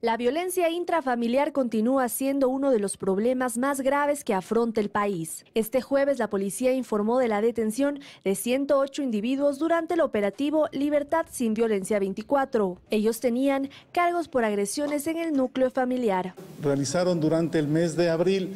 La violencia intrafamiliar continúa siendo uno de los problemas más graves que afronta el país. Este jueves la policía informó de la detención de 108 individuos durante el operativo Libertad sin Violencia 24. Ellos tenían cargos por agresiones en el núcleo familiar. Realizaron durante el mes de abril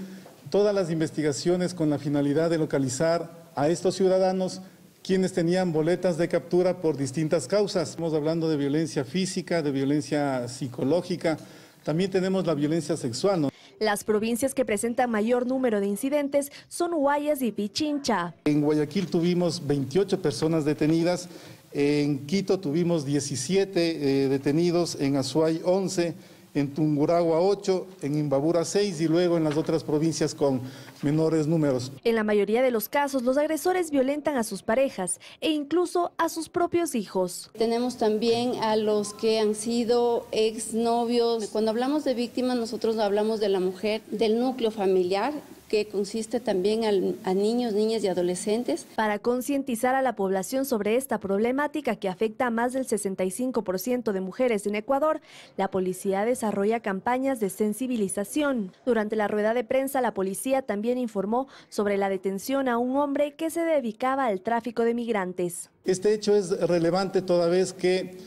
todas las investigaciones con la finalidad de localizar a estos ciudadanos quienes tenían boletas de captura por distintas causas. Estamos hablando de violencia física, de violencia psicológica, también tenemos la violencia sexual. Las provincias que presentan mayor número de incidentes son Guayas y Pichincha. En Guayaquil tuvimos 28 personas detenidas, en Quito tuvimos 17 eh, detenidos, en Azuay 11 en Tunguragua 8, en Imbabura 6 y luego en las otras provincias con menores números. En la mayoría de los casos, los agresores violentan a sus parejas e incluso a sus propios hijos. Tenemos también a los que han sido exnovios. Cuando hablamos de víctimas, nosotros hablamos de la mujer, del núcleo familiar que consiste también a niños, niñas y adolescentes. Para concientizar a la población sobre esta problemática que afecta a más del 65% de mujeres en Ecuador, la policía desarrolla campañas de sensibilización. Durante la rueda de prensa, la policía también informó sobre la detención a un hombre que se dedicaba al tráfico de migrantes. Este hecho es relevante toda vez que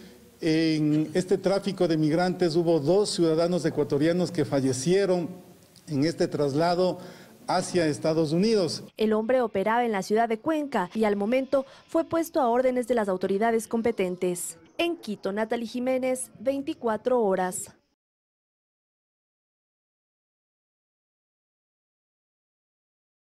en este tráfico de migrantes hubo dos ciudadanos ecuatorianos que fallecieron en este traslado hacia Estados Unidos. El hombre operaba en la ciudad de Cuenca y al momento fue puesto a órdenes de las autoridades competentes. En Quito, Natalie Jiménez, 24 horas.